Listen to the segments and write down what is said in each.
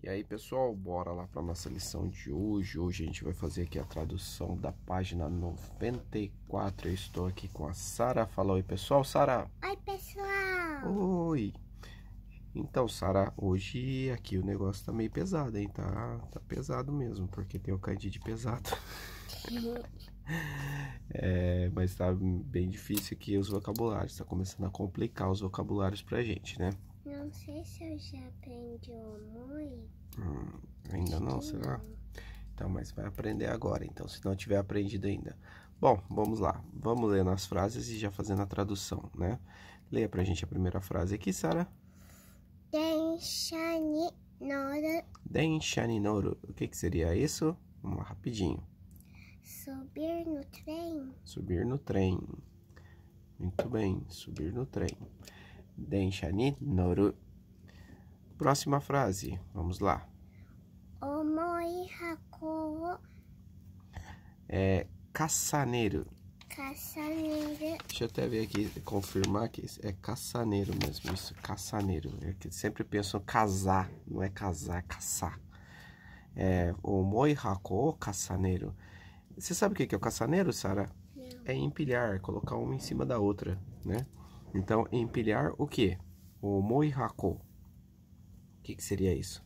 E aí, pessoal, bora lá para nossa lição de hoje. Hoje a gente vai fazer aqui a tradução da página 94. Eu estou aqui com a Sara. Fala oi, pessoal. Sara. Oi, pessoal. Oi. Então, Sara, hoje aqui o negócio tá meio pesado, hein? Tá, tá pesado mesmo, porque tem o Candide pesado. é, mas tá bem difícil aqui os vocabulários. Tá começando a complicar os vocabulários pra gente, né? não sei se eu já aprendi o amor. Hum, ainda não, será? Não. Então, mas vai aprender agora, então, se não tiver aprendido ainda. Bom, vamos lá. Vamos ler nas frases e já fazendo a tradução, né? Leia pra gente a primeira frase aqui, Sara. Denshani Noru. Denshani Noru. O que, que seria isso? Vamos lá, rapidinho. Subir no trem. Subir no trem. Muito bem, subir no trem. Densha ni noru. Próxima frase, vamos lá. Omoi hakou wo... É, caçaneiro. Caçaneiro. Deixa eu até ver aqui, confirmar que é caçaneiro mesmo, isso, caçaneiro. É que sempre pensam casar, não é casar, é caçar. É, omoi hakou caçaneiro. Você sabe o que é o caçaneiro, Sara? É empilhar, colocar uma em cima da outra, né? Então, empilhar o quê? O moihako. O que, que seria isso?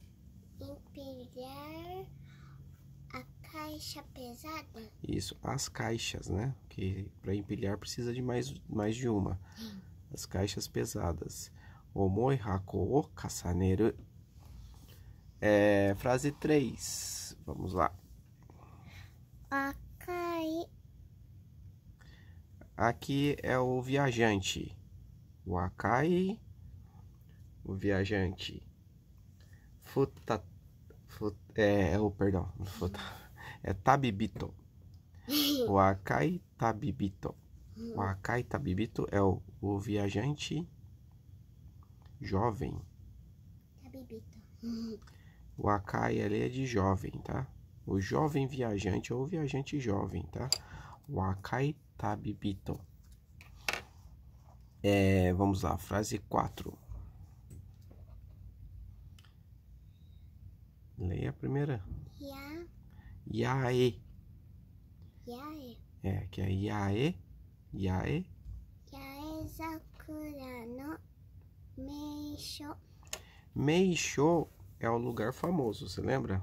Empilhar a caixa pesada. Isso, as caixas, né? Que para empilhar precisa de mais, mais de uma. Sim. As caixas pesadas. O moihako o kasaneru. É, frase 3. Vamos lá. Akai. Aqui é o viajante o Akai, o viajante Futa, Fut, é, é o perdão, Futa, é Tabibito. O Akai Tabibito. O Akai Tabibito é o, o viajante jovem. Tabibito. O Akai ali é de jovem, tá? O jovem viajante ou é o viajante jovem, tá? O Akai Tabibito. É, vamos lá, frase 4. Leia a primeira. Ya. Yae. Yae. É, que é Yae. Yae. Yae Sakura no Meisho. Meisho é o lugar famoso, você lembra?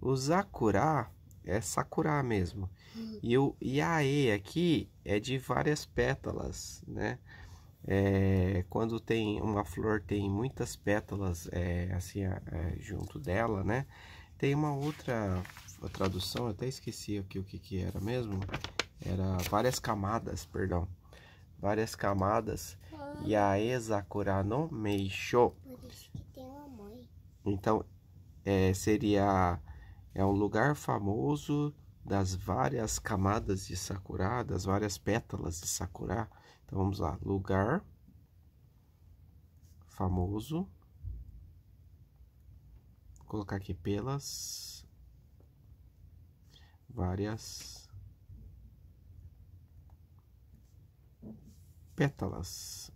O Sakura é Sakura mesmo. Hum. E o Yae aqui é de várias pétalas, né? É, quando tem uma flor tem muitas pétalas é, assim é, junto dela, né? Tem uma outra tradução, eu até esqueci aqui o que, que era mesmo. Era várias camadas, perdão, várias camadas. E a Ezakura no Meisho. Então é, seria é um lugar famoso das várias camadas de sakura, das várias pétalas de sakura. Então, vamos lá, lugar famoso. Vou colocar aqui pelas várias pétalas.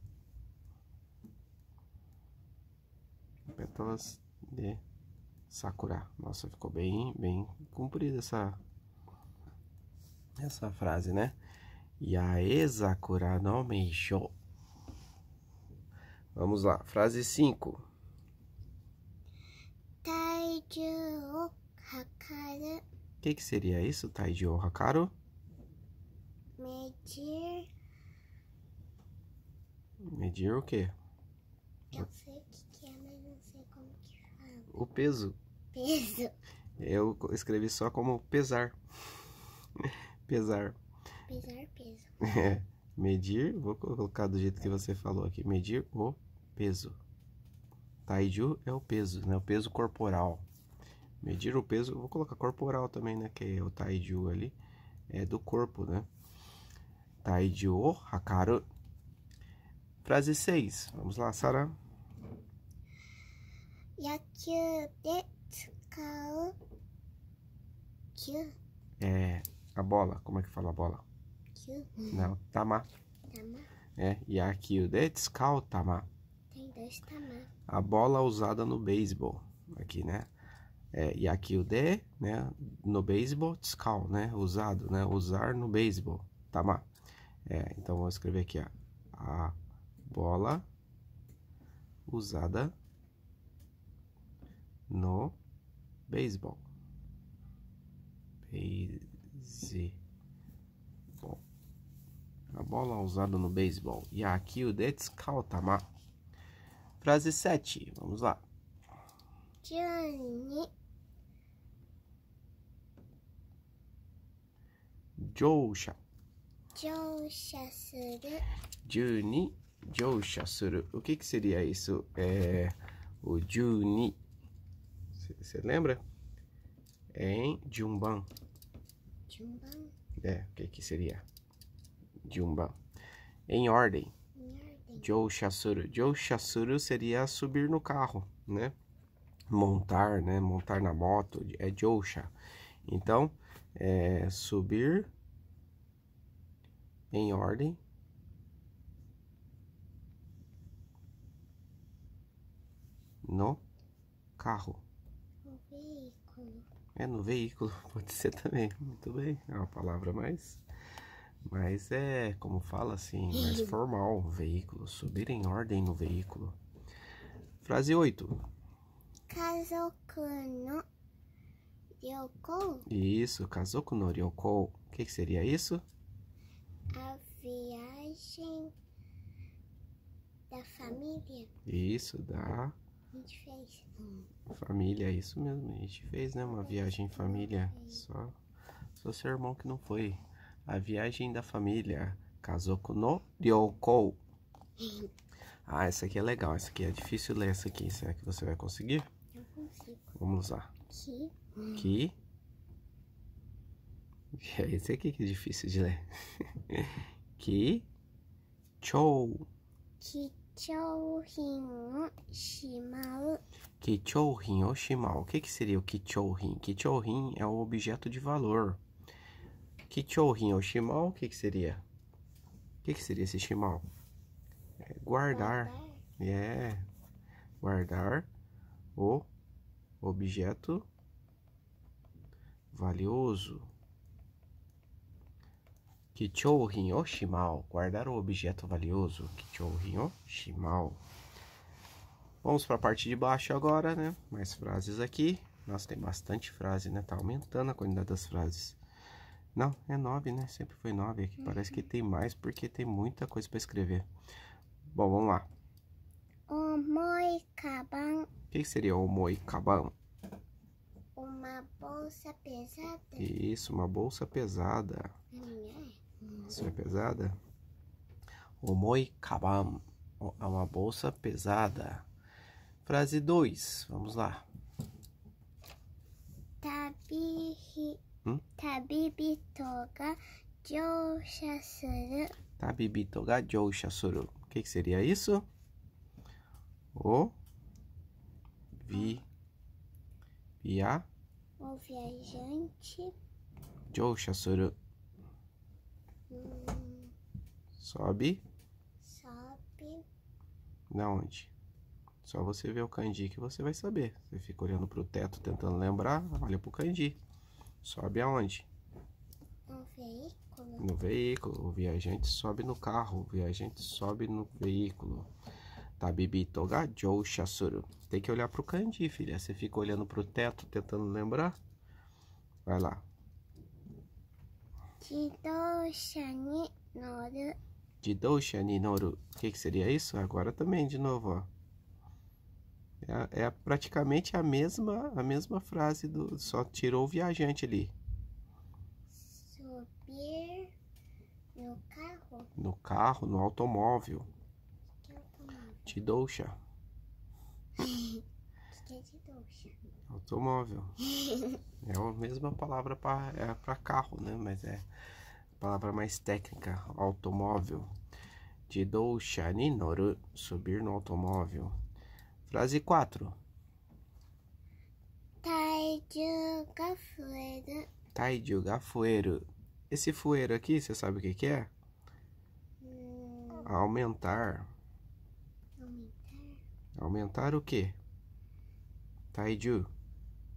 Pétalas de Sakura. Nossa, ficou bem, bem comprida essa essa frase, né? Ya Ezakura no Meisho. Vamos lá, frase 5. Taiju Hakaru. O que, que seria isso, Taiju Hakaru? Medir. Medir o quê? Eu sei o que, que é, mas não sei como que fala. O peso. Peso. Eu escrevi só como pesar. pesar. Pesar peso. É. Medir, vou colocar do jeito que você falou aqui. Medir o peso. Taiju é o peso, né? O peso corporal. Medir o peso, vou colocar corporal também, né? Que é o taiju ali. É do corpo, né? Taiju o hakaru. Frase 6. Vamos lá, Sara. Yakyu de tsukau É, a bola. Como é que fala a bola? Não, Tama. Tá Tama? Tá é, e aqui o Detskal Tama. Tá Tem dois Tama. A bola usada no beisebol, aqui, né? É, e aqui o D, né? No beisebol, Tskal, né? Usado, né? Usar no beisebol, Tama. É, então vou escrever aqui, ó. A bola usada no beisebol. Beisebol a bola usada no beisebol. E aqui o Detsukao-tama. Frase 7, vamos lá. Juni. Jousha. Jousha suru. Juni, jousha suru. O que que seria isso? É o Juni. Você lembra? É, em Jumban Jumban É, o que que seria? Jumba. Em ordem. Joe Chassuru. Joe Chassuru seria subir no carro, né? Montar, né? Montar na moto. É Joe. Então, é subir em ordem. No carro. No veículo. É no veículo, pode ser também. Muito bem, é uma palavra mais mas é, como fala assim, mais hum. formal o veículo, subir em ordem no veículo. Frase 8. Kazoku no ryokou. Isso, Kazoku no ryokou. O que, que seria isso? A viagem da família. Isso, da... A gente fez. Família, isso mesmo. A gente fez, né? Uma viagem em família. Só, só seu irmão que não foi. A viagem da família. Kazoko no Ryokou. Ah, essa aqui é legal. Essa aqui é difícil ler essa aqui. Será que você vai conseguir? Eu consigo. Vamos lá. Ki. Ki. É esse aqui que é difícil de ler. Ki. Chou. Ki. Kichouhin Shimau. Kichouhin o Shimau. O que, que seria o kichou Kichouhin é o objeto de valor. Kichourin é o shimal, o que, que seria? O que, que seria esse shimal? É guardar. É. Guardar o objeto valioso. Que chorrinho, shimal. Guardar o objeto valioso. Que chorrinho, shimal. Vamos para a parte de baixo agora, né? Mais frases aqui. Nossa, tem bastante frase, né? Tá aumentando a quantidade das frases. Não, é 9, né? Sempre foi 9 aqui. Uhum. Parece que uhum. tem mais porque tem muita coisa para escrever. Bom, vamos lá. Omoikaban. O que seria omoikaban? Uma bolsa pesada. Isso, uma bolsa pesada. É? Isso é pesada? Omoikaban. É uma bolsa pesada. Frase 2, vamos lá. Tabihi tá Hum? Tabibitoga toga joushasuru. Tabibi toga joushasuru. O que, que seria isso? O vi via o viajante joushasuru. Hum. Sobe. Sobe. Na onde? Só você ver o kanji que você vai saber. Você fica olhando pro teto tentando lembrar, olha pro kanji. Sobe aonde? No veículo. No veículo. O viajante sobe no carro. O viajante sobe no veículo. Tabibi tá, Togajou Shasuru. Tem que olhar pro Kandi, filha. Você fica olhando pro teto, tentando lembrar. Vai lá. Jidoshani Noru. Jidoshani Noru. O que, que seria isso? Agora também, de novo, ó. É, é praticamente a mesma, a mesma frase, do, só tirou o viajante ali. Subir no carro. No carro, no automóvel. de automóvel? Te douxa. Automóvel. é a mesma palavra para é para carro, né? Mas é palavra mais técnica, automóvel. De douxa ninoru, subir no automóvel. Frase 4. Taiju gafueiro. Taiju gafueiro. Esse fueiro aqui, você sabe o que, que é? Hum. Aumentar. Aumentar. Aumentar o quê? Taiju.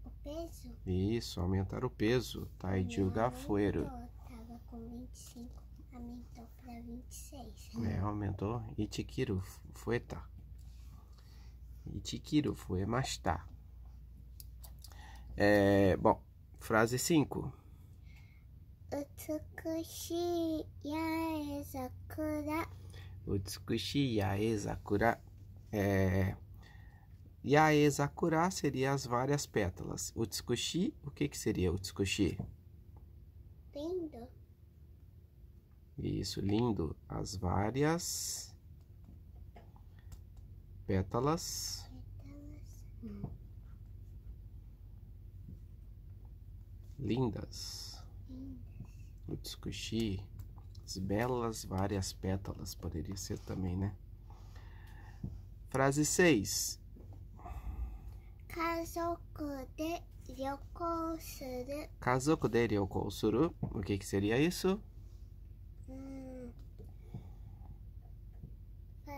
O peso? Isso, aumentar o peso. Taiju gafueiro. Tava com 25, aumentou para 26. Né? É, aumentou. Itikiro fueta. Itikiro fuemashita. É, bom, frase 5. Utsukushi yae sakura. Utsukushi yae sakura. É, yae sakura seria as várias pétalas. Utsukushi, o que, que seria utsukushi? Lindo. Isso, lindo. As várias pétalas, lindas lindas, Utsukushi, belas várias pétalas, poderia ser também, né? Frase 6. Kazoku de ryokou suru. Kazoku de ryokou suru. O que, que seria isso? Hum.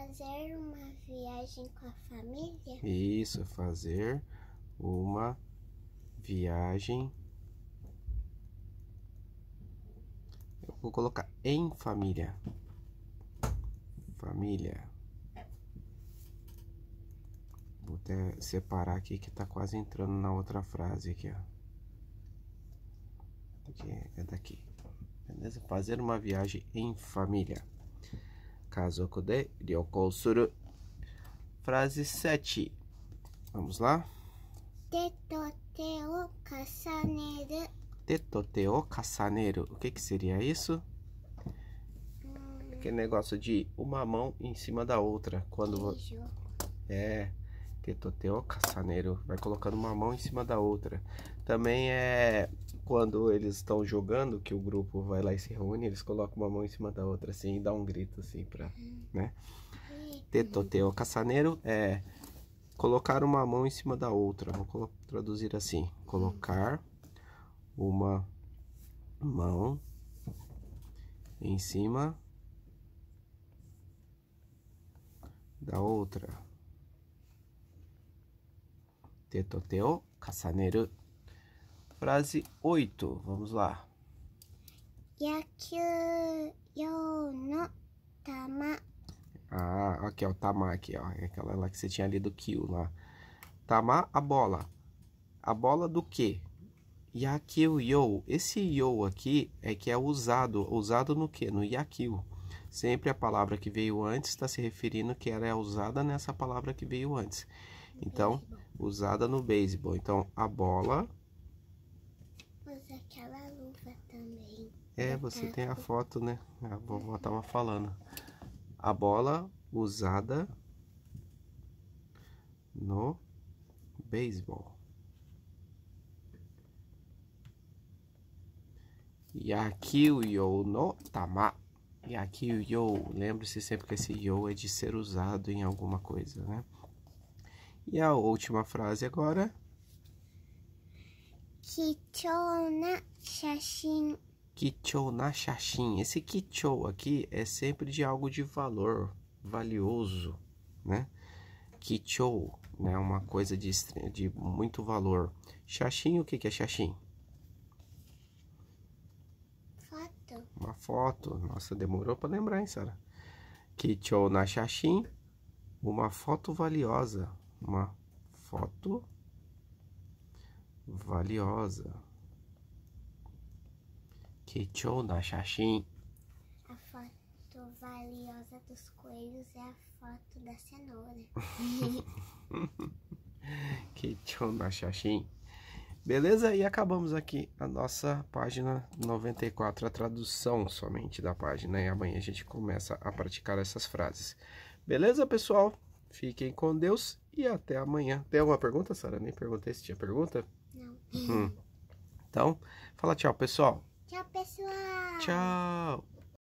Fazer uma viagem com a família? Isso, fazer uma viagem. Eu vou colocar em família. Família. Vou até separar aqui que tá quase entrando na outra frase aqui, ó. Aqui, é daqui. Beleza? Fazer uma viagem em família. Kazoku de ryokou suru. Frase 7. Vamos lá? Teto te o kasaneru. Teto te o kasaneru. O que, que seria isso? Hum. Aquele negócio de uma mão em cima da outra. Quando... Beijo. É. Tetoteo caçaneiro, vai colocando uma mão em cima da outra. Também é quando eles estão jogando que o grupo vai lá e se reúne, eles colocam uma mão em cima da outra assim e dá um grito assim para, né? Tetoteo caçaneiro é colocar uma mão em cima da outra. Vou traduzir assim: colocar uma mão em cima da outra frase 8, vamos lá. tamá. Ah, aqui, ó, o tamá aqui, ó. É aquela lá que você tinha ali do kiu, lá. Tamá, a bola. A bola do quê? Yakil yo. Esse yo aqui é que é usado. Usado no quê? No yakil. Sempre a palavra que veio antes está se referindo que ela é usada nessa palavra que veio antes. Então, usada no beisebol. Então, a bola. Usa aquela luva também. É, você tá tem a foto, né? A ah, vovó tava falando. A bola usada no beisebol. yo no tama. Yakiyo. Lembre-se sempre que esse yo é de ser usado em alguma coisa, né? E a última frase agora. Kichou na shashin. Kichou na shashin. Esse kichou aqui é sempre de algo de valor, valioso, né? Kichou, né? Uma coisa de, de muito valor. Shashin, o que, que é shashin? Foto. Uma foto. Nossa, demorou para lembrar, hein, Sara? Kichou na shashin. Uma foto valiosa, uma foto valiosa. Que show da Xaxim! A foto valiosa dos coelhos é a foto da cenoura. que show da Xaxim! Beleza? E acabamos aqui a nossa página 94, a tradução somente da página. E amanhã a gente começa a praticar essas frases. Beleza, pessoal? Fiquem com Deus e até amanhã. Tem alguma pergunta, Sara? Nem perguntei se tinha pergunta. Não. Hum. Então, fala tchau, pessoal. Tchau, pessoal. Tchau.